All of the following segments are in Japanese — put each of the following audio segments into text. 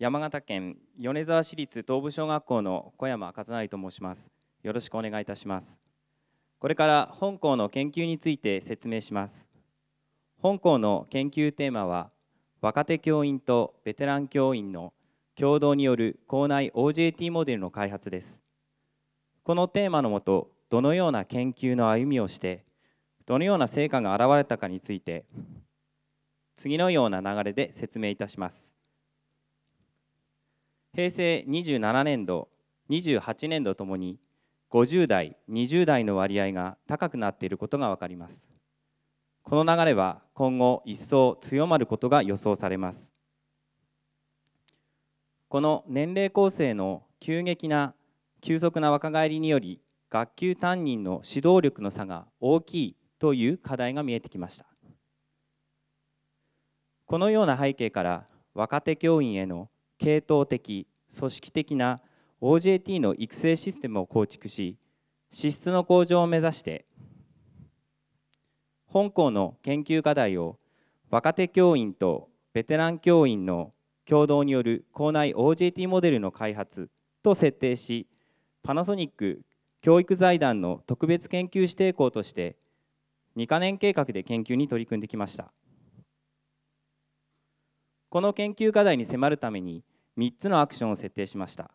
山形県米沢市立東部小学校の小山和成と申しますよろしくお願いいたしますこれから本校の研究について説明します本校の研究テーマは若手教員とベテラン教員の共同による校内 OJT モデルの開発ですこのテーマのもとどのような研究の歩みをしてどのような成果が現れたかについて次のような流れで説明いたします平成27年度28年度ともに50代20代の割合が高くなっていることが分かりますこの流れは今後一層強まることが予想されますこの年齢構成の急激な急速な若返りにより学級担任の指導力の差が大きいという課題が見えてきましたこのような背景から若手教員への系統的組織的な OJT の育成システムを構築し資質の向上を目指して本校の研究課題を若手教員とベテラン教員の共同による校内 OJT モデルの開発と設定しパナソニック教育財団の特別研究指定校として2か年計画で研究に取り組んできましたこの研究課題に迫るために3つのアクションを設定しました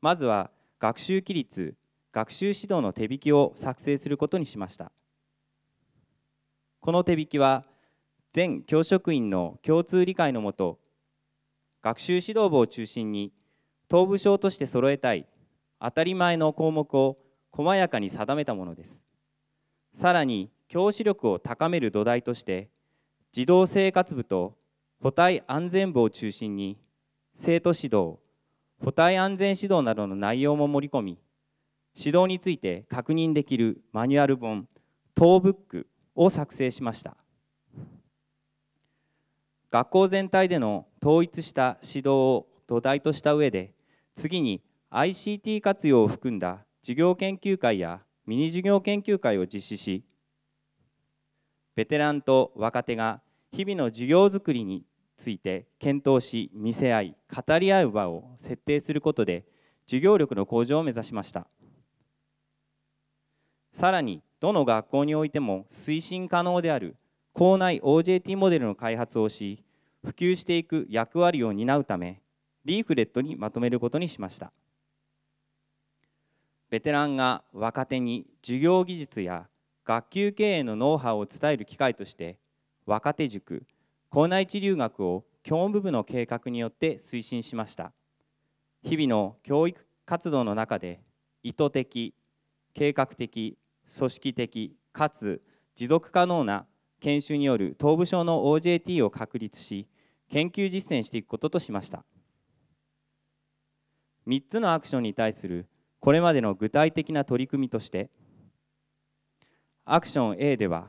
まずは学習規律学習指導の手引きを作成することにしましたこの手引きは全教職員の共通理解のもと学習指導部を中心に東部省として揃えたい当たり前の項目を細やかに定めたものですさらに教師力を高める土台として児童生活部と補体安全部を中心に生徒指導補体安全指導などの内容も盛り込み指導について確認できるマニュアル本当ブックを作成しました学校全体での統一した指導を土台とした上で次に ICT 活用を含んだ授業研究会やミニ授業研究会を実施しベテランと若手が日々の授業づくりについて検討し見せ合い語り合う場を設定することで授業力の向上を目指しましたさらにどの学校においても推進可能である校内 OJT モデルの開発をし普及していく役割を担うためリーフレットにまとめることにしましたベテランが若手に授業技術や学級経営のノウハウを伝える機会として若手塾校内地留学を教務部の計画によって推進しました日々の教育活動の中で意図的計画的組織的かつ持続可能な研修による東部省の OJT を確立し研究実践していくこととしました3つのアクションに対するこれまでの具体的な取り組みとしてアクション A では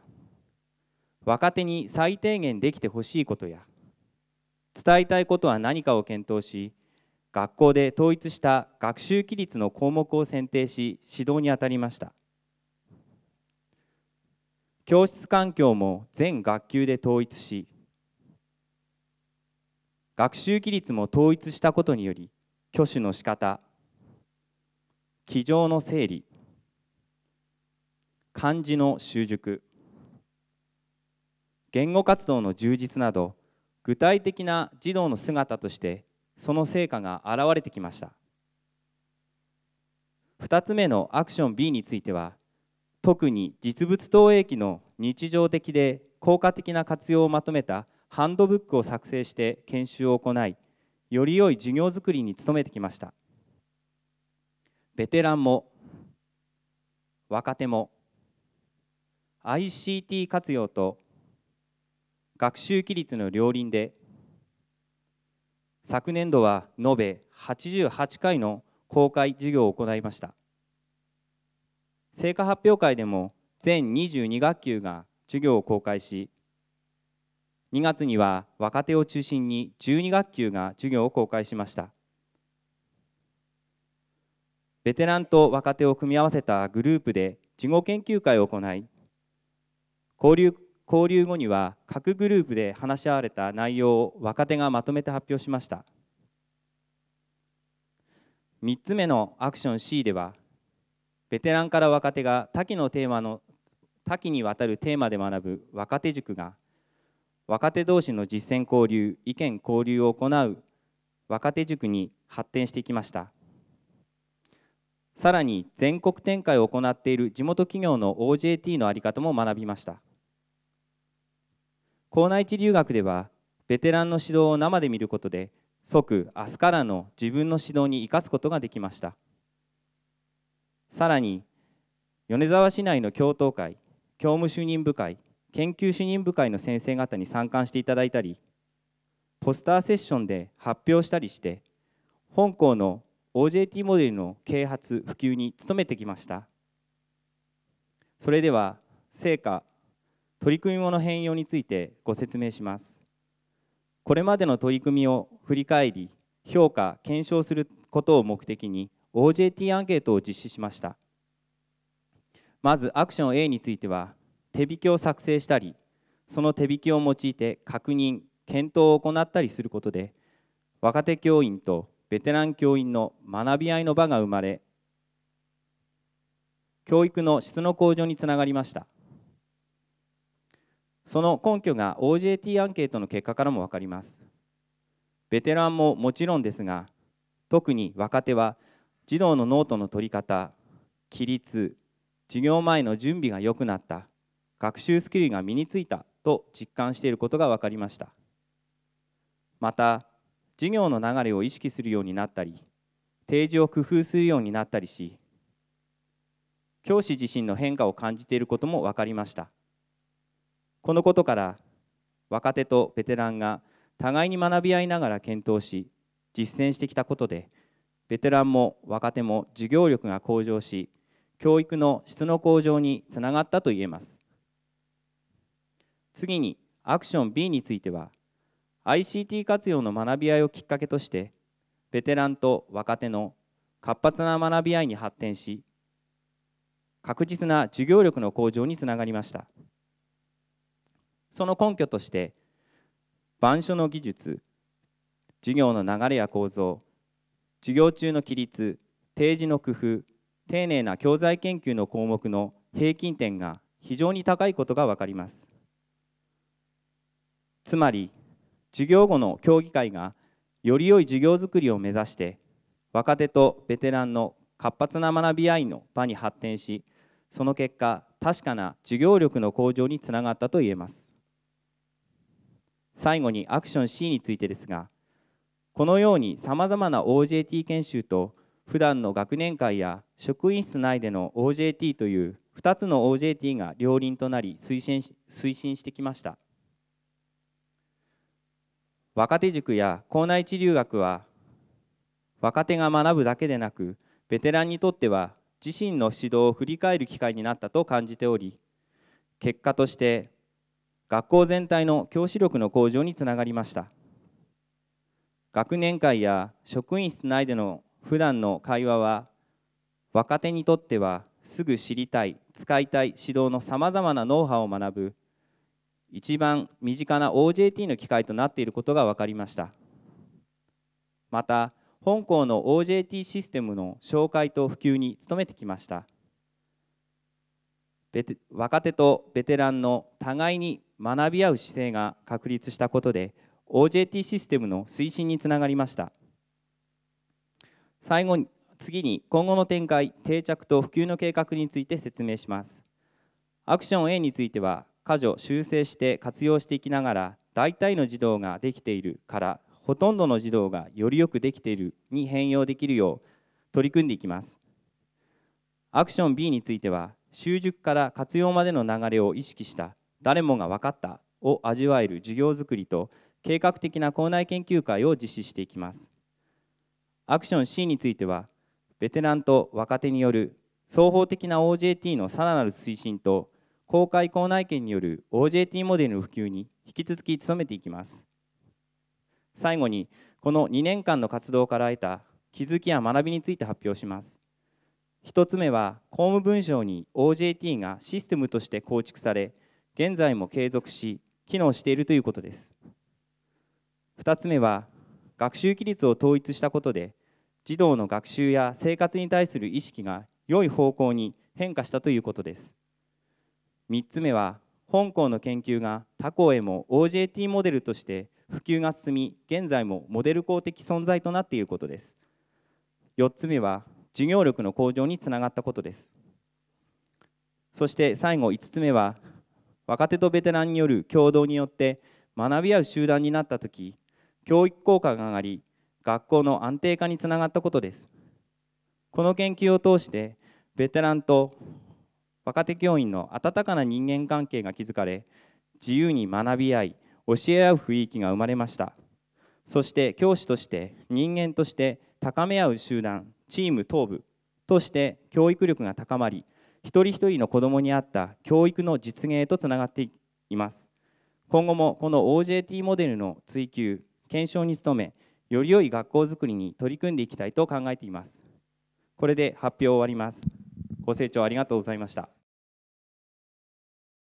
若手に最低限できてほしいことや伝えたいことは何かを検討し学校で統一した学習規律の項目を選定し指導に当たりました教室環境も全学級で統一し学習規律も統一したことにより挙手の仕方机上の整理漢字の習熟言語活動の充実など具体的な児童の姿としてその成果が現れてきました2つ目のアクション B については特に実物投影機の日常的で効果的な活用をまとめたハンドブックを作成して研修を行いより良い授業づくりに努めてきましたベテランも若手も ICT 活用と学習規律の両輪で昨年度は延べ88回の公開授業を行いました成果発表会でも全22学級が授業を公開し2月には若手を中心に12学級が授業を公開しましたベテランと若手を組み合わせたグループで事後研究会を行い交流交流後には各グループで話し合われた内容を若手がまとめて発表しました3つ目のアクション C ではベテランから若手が多岐のテーマの多岐にわたるテーマで学ぶ若手塾が若手同士の実践交流意見交流を行う若手塾に発展していきましたさらに全国展開を行っている地元企業の OJT の在り方も学びました校内地留学ではベテランの指導を生で見ることで即明日からの自分の指導に生かすことができましたさらに米沢市内の教頭会教務主任部会研究主任部会の先生方に参観していただいたりポスターセッションで発表したりして本校の OJT モデルの啓発普及に努めてきましたそれでは成果取り組みもの変容についてご説明しますこれまでの取り組みを振り返り評価検証することを目的に OJT アンケートを実施しましたまずアクション A については手引きを作成したりその手引きを用いて確認検討を行ったりすることで若手教員とベテラン教員の学び合いの場が生まれ教育の質の向上につながりましたその根拠が OJT アンケートの結果からも分かりますベテランももちろんですが特に若手は児童のノートの取り方規律授業前の準備が良くなった学習スキルが身についたと実感していることが分かりましたまた授業の流れを意識するようになったり提示を工夫するようになったりし教師自身の変化を感じていることも分かりましたこのことから若手とベテランが互いに学び合いながら検討し実践してきたことでベテランも若手も授業力が向上し教育の質の向上につながったといえます次にアクション B については ICT 活用の学び合いをきっかけとしてベテランと若手の活発な学び合いに発展し確実な授業力の向上につながりました。その根拠として板書の技術授業の流れや構造授業中の規律提示の工夫丁寧な教材研究の項目の平均点が非常に高いことが分かりますつまり授業後の協議会がより良い授業づくりを目指して若手とベテランの活発な学び合いの場に発展しその結果確かな授業力の向上につながったといえます最後にアクション C についてですがこのようにさまざまな OJT 研修と普段の学年会や職員室内での OJT という2つの OJT が両輪となり推進推進してきました若手塾や校内一留学は若手が学ぶだけでなくベテランにとっては自身の指導を振り返る機会になったと感じており結果として学校全体の教師力の向上につながりました学年会や職員室内での普段の会話は若手にとってはすぐ知りたい使いたい指導のさまざまなノウハウを学ぶ一番身近な OJT の機会となっていることが分かりましたまた本校の OJT システムの紹介と普及に努めてきました若手とベテランの互いに学び合う姿勢が確立したことで OJT システムの推進につながりました最後に次に今後の展開定着と普及の計画について説明しますアクション A については箇剰修正して活用していきながら大体の児童ができているからほとんどの児童がよりよくできているに変容できるよう取り組んでいきますアクション B については習熟から活用までの流れを意識した誰もが分かったを味わえる授業づくりと計画的な校内研究会を実施していきますアクション C についてはベテランと若手による双方的な OJT のさらなる推進と公開校内研による OJT モデルの普及に引き続き努めていきます最後にこの2年間の活動から得た気づきや学びについて発表します1つ目は公務文書に OJT がシステムとして構築され現在も継続し機能しているということです2つ目は学習規律を統一したことで児童の学習や生活に対する意識が良い方向に変化したということです3つ目は本校の研究が他校へも OJT モデルとして普及が進み現在もモデル校的存在となっていることです4つ目は授業力の向上につながったことですそして最後5つ目は若手とベテランによる共同によって学び合う集団になった時教育効果が上がり学校の安定化につながったことですこの研究を通してベテランと若手教員の温かな人間関係が築かれ自由に学び合い教え合う雰囲気が生まれましたそして教師として人間として高め合う集団チーム東部として教育力が高まり一人一人の子どもに合った教育の実現へとつながっています今後もこの OJT モデルの追求検証に努めより良い学校づくりに取り組んでいきたいと考えていますこれで発表を終わりますご清聴ありがとうございました